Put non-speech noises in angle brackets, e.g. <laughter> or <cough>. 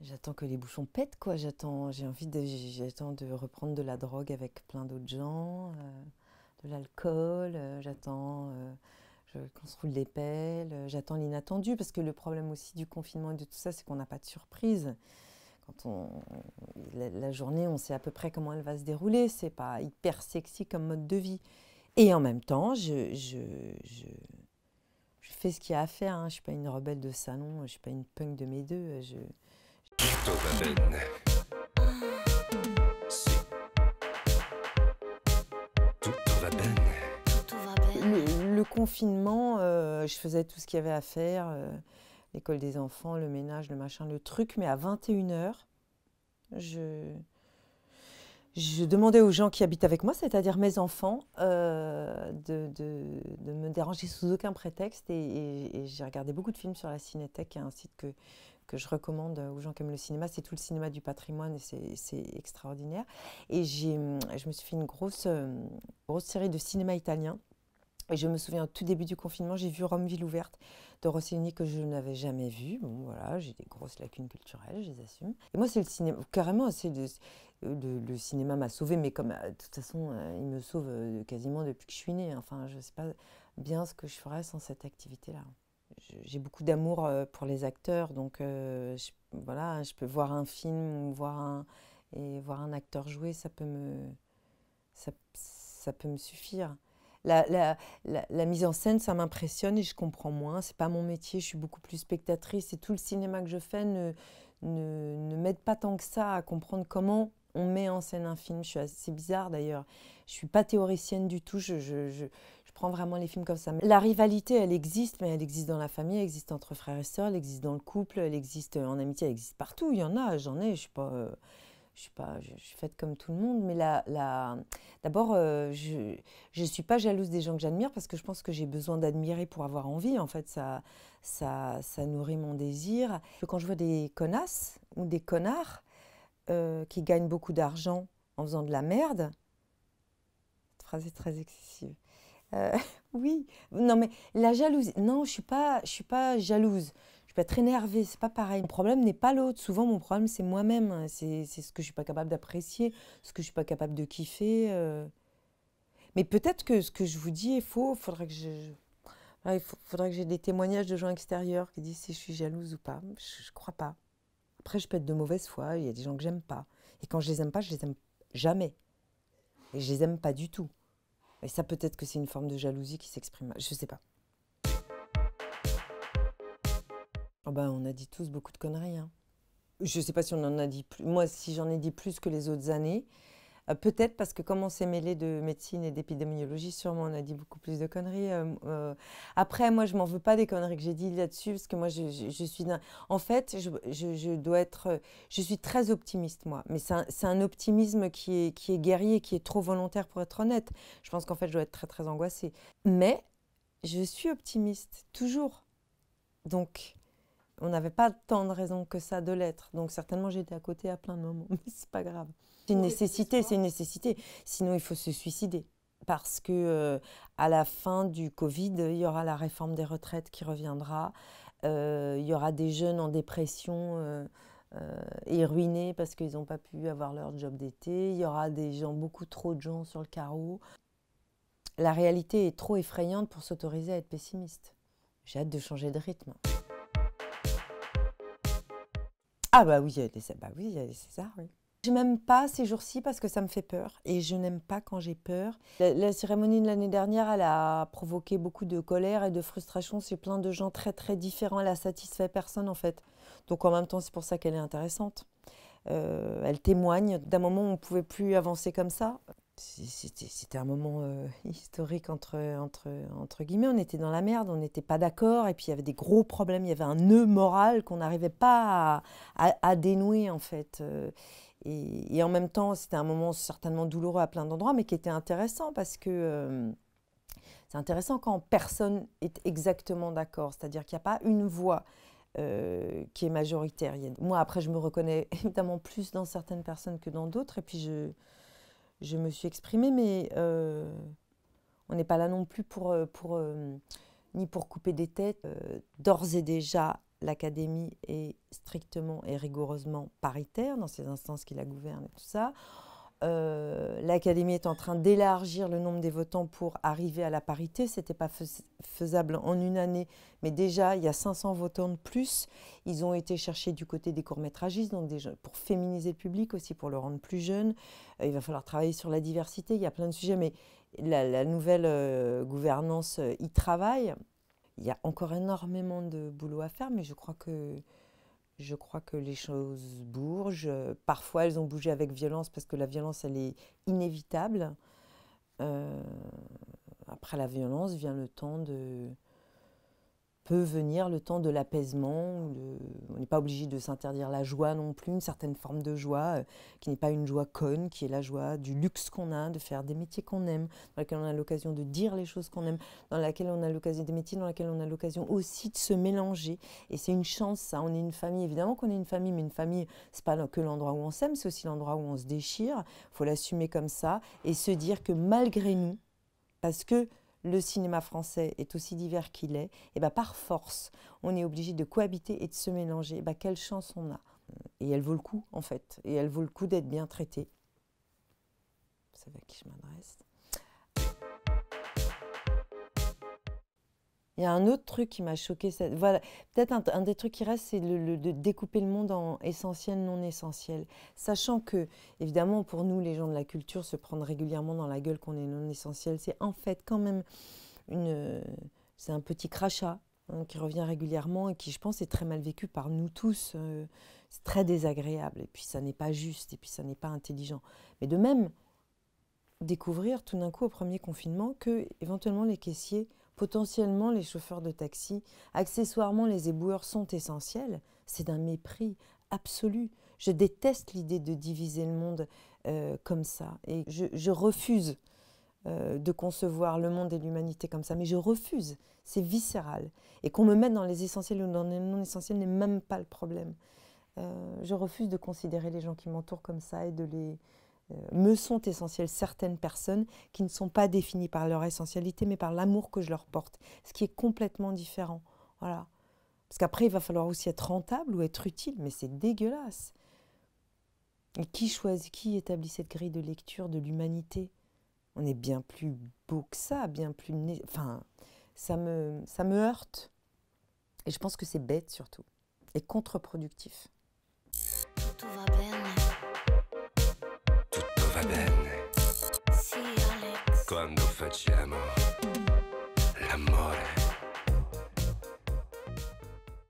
j'attends que les bouchons pètent, quoi. J'attends, j'ai envie de, j'attends de reprendre de la drogue avec plein d'autres gens, euh, de l'alcool. Euh, j'attends euh, qu'on se roule des pelles. j'attends l'inattendu parce que le problème aussi du confinement et de tout ça, c'est qu'on n'a pas de surprise. Quand on la, journée, on sait à peu près comment elle va se dérouler. C'est pas hyper sexy comme mode de vie. Et en même temps, je, je, je fais ce qu'il y a à faire. Hein. Je ne suis pas une rebelle de salon, je ne suis pas une punk de mes deux. Je, le, confinement, euh, je faisais tout ce qu'il y avait à faire, euh, l'école des enfants, le ménage, le machin, le truc, mais à 21h, je, demandais aux gens qui habitent avec moi, c'est-à-dire mes enfants, euh, de, me déranger sous aucun prétexte. Et, j'ai regardé beaucoup de films sur la Cinétech, un site que que je recommande aux gens qui aiment le cinéma. C'est tout le cinéma du patrimoine et c'est extraordinaire. Et je me suis fait une grosse, euh, grosse série de cinéma italien. Et je me souviens, au tout début du confinement, j'ai vu Rome Ville ouverte de Rossellini que je n'avais jamais vu. Bon, voilà, j'ai des grosses lacunes culturelles, je les assume. Et moi, c'est le cinéma, carrément, c'est le, cinéma m'a sauvé, mais comme, euh, de toute façon, euh, il me sauve quasiment depuis que je suis née. Enfin, je ne sais pas bien ce que je ferais sans cette activité-là j'ai beaucoup d'amour euh, pour les acteurs, donc euh, je, voilà, je peux voir un film, voir un, et voir un acteur jouer, ça peut me, ça, ça peut me suffire. La, la, la, mise en scène, ça m'impressionne et je comprends moins. C'est pas mon métier, je suis beaucoup plus spectatrice et tout le cinéma que je fais ne, ne, m'aide pas tant que ça à comprendre comment on met en scène un film. Je suis assez bizarre d'ailleurs. Je suis pas théoricienne du tout. je, je, je prends vraiment les films comme ça. La rivalité, elle existe, mais elle existe dans la famille, elle existe entre frères et sœurs, elle existe dans le couple, elle existe euh, en amitié, elle existe partout. Il y en a, j'en ai, je suis pas. Euh, je suis pas, je, suis faite comme tout le monde, mais là, d'abord, euh, je, ne suis pas jalouse des gens que j'admire parce que je pense que j'ai besoin d'admirer pour avoir envie. En fait, ça, ça, ça nourrit mon désir. Quand je vois des connasses ou des connards qui gagnent beaucoup d'argent en faisant de la merde, cette phrase est très excessive. Euh, <laughs> oui, non mais la jalousie, non, je suis pas, je suis pas jalouse. Je peux pas très énervée, c'est pas pareil. Mon problème n'est pas l'autre. Souvent, mon problème c'est moi-même. Hein. C'est ce que je suis pas capable d'apprécier, ce que je suis pas capable de kiffer. Euh. Mais peut-être que ce que je vous dis est faux. Faudrait que je, il faudrait que j'ai des témoignages de gens extérieurs qui disent si je suis jalouse ou pas. Je, ne crois pas. Après, je peux être de mauvaise foi. Il y a des gens que j'aime pas. Et quand je les aime pas, je les aime jamais. Et je les aime pas du tout. Et ça, peut-être que c'est une forme de jalousie qui s'exprime. Je sais pas. Oh bah, on a dit tous beaucoup de conneries. Hein. Je sais pas si on en a dit plus. Moi, si j'en ai dit plus que les autres années, euh, peut-être parce que comme on s'est mêlé de médecine et d'épidémiologie, sûrement on a dit beaucoup plus de conneries. Euh, euh. après, moi, je m'en veux pas des conneries que j'ai dit là-dessus, parce que moi, je, je, d'un... suis... En fait, je, dois être... Je suis très optimiste, moi. Mais c'est un, optimisme qui qui est guerrier, qui est trop volontaire, pour être honnête. Je pense qu'en fait, je dois être très, très angoissée. Mais je suis optimiste, toujours. Donc, on n'avait pas tant de raisons que ça de l'être. Donc certainement j'étais à côté à plein de moments, <laughs> mais c'est pas grave. C'est une nécessité, c'est une nécessité. Sinon il faut se suicider parce que euh, à la fin du Covid, il y aura la réforme des retraites qui reviendra. Euh, il y aura des jeunes en dépression euh, et ruinés parce qu'ils n'ont pas pu avoir leur job d'été. Il y aura des gens, beaucoup trop de gens sur le carreau. La réalité est trop effrayante pour s'autoriser à être pessimiste. J'ai hâte de changer de rythme. Ah bah oui, il y a bah oui, Je n'aime pas ces jours-ci parce que ça me fait peur et je n'aime pas quand j'ai peur. La, cérémonie de l'année dernière, elle a provoqué beaucoup de colère et de frustration C'est plein de gens très très différents. Elle a satisfait personne en fait. Donc en même temps, c'est pour ça qu'elle est intéressante. Euh, elle témoigne d'un moment où on ne pouvait plus avancer comme ça c'était un moment euh, <laughs> historique entre, entre, entre guillemets. On était dans la merde, on n'était pas d'accord, et puis il y avait des gros problèmes, il y avait un nœud moral qu'on n'arrivait pas à, dénouer en fait. Euh. Et, en même temps, c'était un moment certainement douloureux à plein d'endroits, mais qui était intéressant parce que euh, c'est intéressant quand personne est exactement d'accord, c'est-à-dire qu'il n'y a pas une voix. qui est majoritaire. Moi, après, je me reconnais <laughs> évidemment plus dans certaines personnes que dans d'autres. Et puis, je, je me suis exprimée, mais euh, on n'est pas là non plus pour, euh, pour euh, ni pour couper des têtes. D'ores et déjà, l'académie est strictement et rigoureusement paritaire dans ses instances qui la gouvernent et tout ça. Euh, l'Académie est en train d'élargir le nombre des votants pour arriver à la parité. Ce n'était pas faisable en une année, mais déjà, il y a 500 votants de plus. Ils ont été cherchés du côté des courts-métragistes, donc déjà pour féminiser le public aussi, pour le rendre plus jeune. Euh, il va falloir travailler sur la diversité. Il y a plein de sujets, mais la, nouvelle euh, gouvernance y travaille. Il y a encore énormément de boulot à faire, mais je crois que je crois que les choses bougent. Parfois, elles ont bougé avec violence parce que la violence, elle est inévitable. Euh, après la violence vient le temps de peut venir le temps de l'apaisement de pas obligé de s'interdire la joie non plus, une certaine forme de joie euh, qui n'est pas une joie conne, qui est la joie du luxe qu'on a, de faire des métiers qu'on aime, dans lesquels on a l'occasion de dire les choses qu'on aime, dans laquelle on a l'occasion des métiers, dans lesquels on a l'occasion aussi de se mélanger. Et c'est une chance, ça. On est une famille, évidemment qu'on est une famille, mais une famille, c'est pas que l'endroit où on s'aime, c'est aussi l'endroit où on se déchire. Il faut l'assumer comme ça et se dire que malgré nous, parce que le cinéma français est aussi divers qu'il est, et bah par force, on est obligé de cohabiter et de se mélanger. Ben, quelle chance on a Et elle vaut le coup, en fait. Et elle vaut le coup d'être bien traitée. Vous savez à qui je m'adresse Il y a un autre truc qui m'a choqué. Voilà, peut-être un, des trucs qui reste, c'est de découper le monde en essentiel, non essentiel, sachant que évidemment pour nous les gens de la culture se prendre régulièrement dans la gueule qu'on est non essentiel, c'est en fait quand même une, c'est un petit crachat hein, qui revient régulièrement et qui, je pense, est très mal vécu par nous tous. Euh, c'est très désagréable et puis ça n'est pas juste et puis ça n'est pas intelligent. Mais de même, découvrir tout d'un coup au premier confinement que éventuellement les caissiers potentiellement les chauffeurs de taxi, accessoirement les éboueurs sont essentiels, c'est d'un mépris absolu. Je déteste l'idée de diviser le monde euh, comme ça et je, refuse euh, de concevoir le monde et l'humanité comme ça, mais je refuse, c'est viscéral. Et qu'on me mette dans les essentiels ou dans les non-essentiels n'est même pas le problème. Euh, je refuse de considérer les gens qui m'entourent comme ça et de les, euh, me sont essentielles certaines personnes qui ne sont pas définies par leur essentialité, mais par l'amour que je leur porte, ce qui est complètement différent. Voilà. Parce qu'après, il va falloir aussi être rentable ou être utile, mais c'est dégueulasse. Et qui choisit, qui établit cette grille de lecture de l'humanité On est bien plus beau que ça, bien plus... Enfin, ça me, ça me heurte. Et je pense que c'est bête surtout, et contre-productif. Tout va quando facciamo